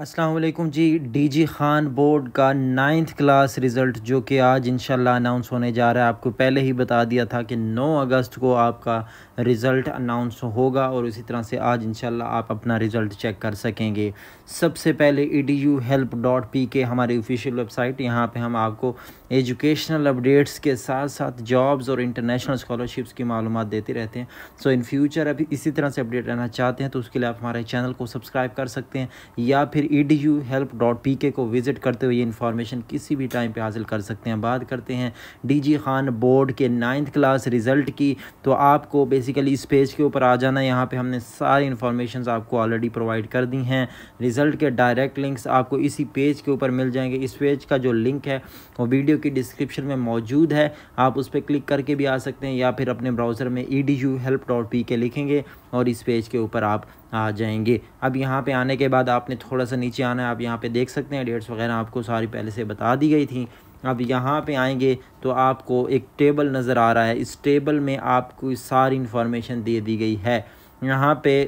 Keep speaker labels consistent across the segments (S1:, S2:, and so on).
S1: असलकुम जी D G Khan board का नाइन्थ क्लास रिज़ल्ट जो कि आज इंशाल्लाह अनाउंस होने जा रहा है आपको पहले ही बता दिया था कि 9 अगस्त को आपका रिज़ल्ट अनाउंस होगा और इसी तरह से आज इनशाला आप अपना रिज़ल्ट चेक कर सकेंगे सबसे पहले E D U help dot P K हमारी ऑफिशियल वेबसाइट यहाँ पे हम आपको एजुकेशनल अपडेट्स के साथ साथ जॉब्स और इंटरनेशनल स्कॉलरशिप्स की मालूम देते रहते हैं सो इन फ्यूचर अभी इसी तरह से अपडेट रहना चाहते हैं तो उसके लिए आप हमारे चैनल को सब्सक्राइब कर सकते हैं या फिर www.edu.help.pk को विज़िट करते हुए ये इन्फॉर्मेशन किसी भी टाइम पे हासिल कर सकते हैं बात करते हैं डीजी खान बोर्ड के नाइन्थ क्लास रिज़ल्ट की तो आपको बेसिकली इस पेज के ऊपर आ जाना है यहाँ पर हमने सारी इन्फॉर्मेशन आपको ऑलरेडी प्रोवाइड कर दी हैं रिज़ल्ट के डायरेक्ट लिंक्स आपको इसी पेज के ऊपर मिल जाएंगे इस पेज का जो लिंक है वो वीडियो की डिस्क्रिप्शन में मौजूद है आप उस पर क्लिक करके भी आ सकते हैं या फिर अपने ब्राउज़र में E D U help dot P K लिखेंगे और इस पेज के ऊपर आप आ जाएंगे अब यहाँ पे आने के बाद आपने थोड़ा सा नीचे आना है आप यहाँ पे देख सकते हैं डेट्स वगैरह आपको सारी पहले से बता दी गई थी अब यहाँ पे आएंगे तो आपको एक टेबल नज़र आ रहा है इस टेबल में आपको सारी इन्फॉर्मेशन दे दी गई है यहाँ पे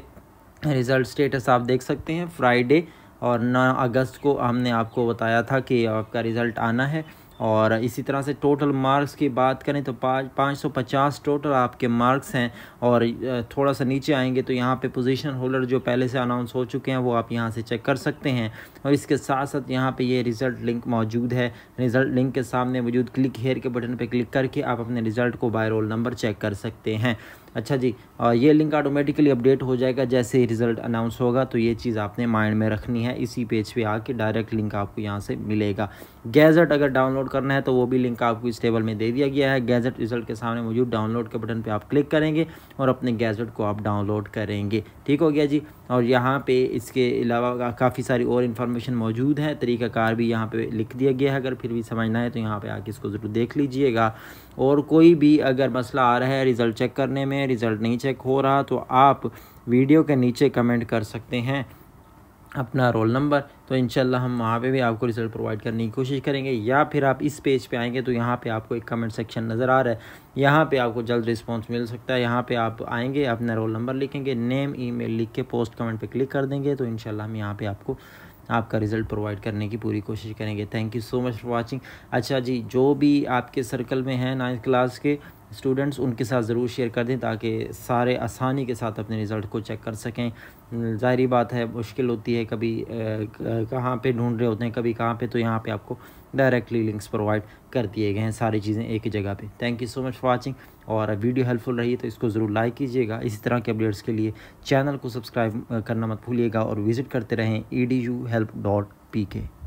S1: रिज़ल्ट स्टेटस आप देख सकते हैं फ्राइडे और नौ अगस्त को हमने आपको बताया था कि आपका रिज़ल्ट आना है और इसी तरह से टोटल मार्क्स की बात करें तो पाँच पाँच सौ पचास टोटल आपके मार्क्स हैं और थोड़ा सा नीचे आएंगे तो यहाँ पे पोजीशन होल्डर जो पहले से अनाउंस हो चुके हैं वो आप यहाँ से चेक कर सकते हैं और इसके साथ साथ यहाँ पे ये यह रिज़ल्ट लिंक मौजूद है रिज़ल्ट लिंक के सामने मौजूद क्लिक हेयर के बटन पर क्लिक करके आप अपने रिज़ल्ट को बाय रोल नंबर चेक कर सकते हैं अच्छा जी ये लिंक ऑटोमेटिकली अपडेट हो जाएगा जैसे ही रिज़ल्ट अनाउंस होगा तो ये चीज़ आपने माइंड में रखनी है इसी पेज पे आके डायरेक्ट लिंक आपको यहाँ से मिलेगा गैजेट अगर डाउनलोड करना है तो वो भी लिंक आपको इस टेबल में दे दिया गया है गैजेट रिज़ल्ट के सामने मौजूद डाउनलोड के बटन पर आप क्लिक करेंगे और अपने गैजेट को आप डाउनलोड करेंगे ठीक हो गया जी और यहाँ पर इसके अलावा काफ़ी सारी और इन्फॉर्मेशन मौजूद है तरीक़ाकार भी यहाँ पर लिख दिया गया है अगर फिर भी समझना है तो यहाँ पर आके इसको ज़रूर देख लीजिएगा और कोई भी अगर मसला आ रहा है रिज़ल्ट चेक करने में हैं रिज़ल्ट नहीं चेक हो रहा तो आप वीडियो के नीचे कमेंट कर सकते हैं अपना रोल नंबर तो इंशाल्लाह हम वहाँ पे भी आपको रिज़ल्ट प्रोवाइड करने की कोशिश करेंगे या फिर आप इस पेज पे आएंगे तो यहाँ पे आपको एक कमेंट सेक्शन नज़र आ रहा है यहाँ पे आपको जल्द रिस्पांस मिल सकता है यहाँ पे आप आएंगे अपना रोल नंबर लिखेंगे नेम ईमेल लिख के पोस्ट कमेंट पे क्लिक कर देंगे तो इंशाल्लाह हम यहाँ पर आपको आपका रिज़ल्ट प्रोवाइड करने की पूरी कोशिश करेंगे thank you so much for watching अच्छा जी जो भी आपके सर्कल में है नाइन्थ क्लास के स्टूडेंट्स उनके साथ ज़रूर शेयर कर दें ताकि सारे आसानी के साथ अपने रिज़ल्ट को चेक कर सकें ज़ाहरी बात है मुश्किल होती है कभी कहाँ पे ढूंढ रहे होते हैं कभी कहाँ पे तो यहाँ पे आपको डायरेक्टली लिंक्स प्रोवाइड कर दिए गए हैं सारी चीज़ें एक ही जगह पे thank you so much for watching और वीडियो हेल्पफुल रही तो इसको ज़रूर लाइक कीजिएगा इसी तरह के अपडेट्स के लिए चैनल को सब्सक्राइब करना मत भूलिएगा और विज़िट करते रहें E D U help dot P के